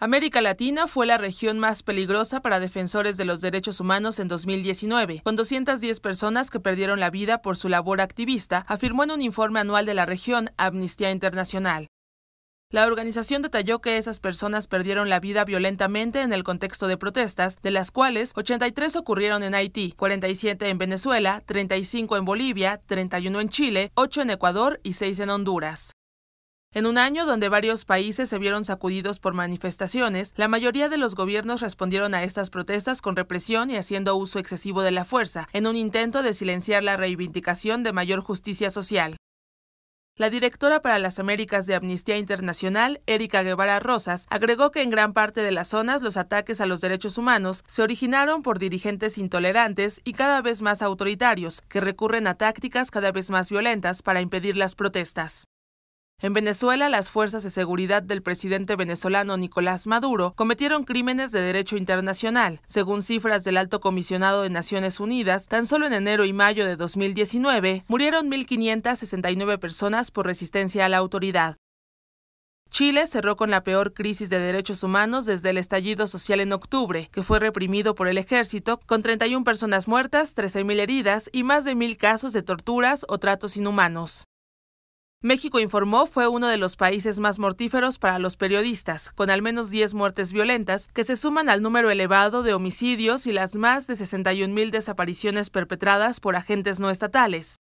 América Latina fue la región más peligrosa para defensores de los derechos humanos en 2019, con 210 personas que perdieron la vida por su labor activista, afirmó en un informe anual de la región Amnistía Internacional. La organización detalló que esas personas perdieron la vida violentamente en el contexto de protestas, de las cuales 83 ocurrieron en Haití, 47 en Venezuela, 35 en Bolivia, 31 en Chile, 8 en Ecuador y 6 en Honduras. En un año donde varios países se vieron sacudidos por manifestaciones, la mayoría de los gobiernos respondieron a estas protestas con represión y haciendo uso excesivo de la fuerza, en un intento de silenciar la reivindicación de mayor justicia social. La directora para las Américas de Amnistía Internacional, Erika Guevara Rosas, agregó que en gran parte de las zonas los ataques a los derechos humanos se originaron por dirigentes intolerantes y cada vez más autoritarios, que recurren a tácticas cada vez más violentas para impedir las protestas. En Venezuela, las fuerzas de seguridad del presidente venezolano Nicolás Maduro cometieron crímenes de derecho internacional. Según cifras del Alto Comisionado de Naciones Unidas, tan solo en enero y mayo de 2019 murieron 1.569 personas por resistencia a la autoridad. Chile cerró con la peor crisis de derechos humanos desde el estallido social en octubre, que fue reprimido por el ejército, con 31 personas muertas, 13.000 heridas y más de 1.000 casos de torturas o tratos inhumanos. México informó fue uno de los países más mortíferos para los periodistas, con al menos 10 muertes violentas que se suman al número elevado de homicidios y las más de 61.000 desapariciones perpetradas por agentes no estatales.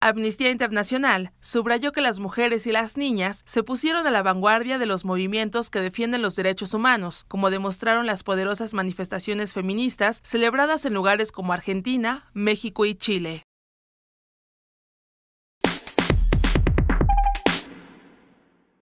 Amnistía Internacional subrayó que las mujeres y las niñas se pusieron a la vanguardia de los movimientos que defienden los derechos humanos, como demostraron las poderosas manifestaciones feministas celebradas en lugares como Argentina, México y Chile.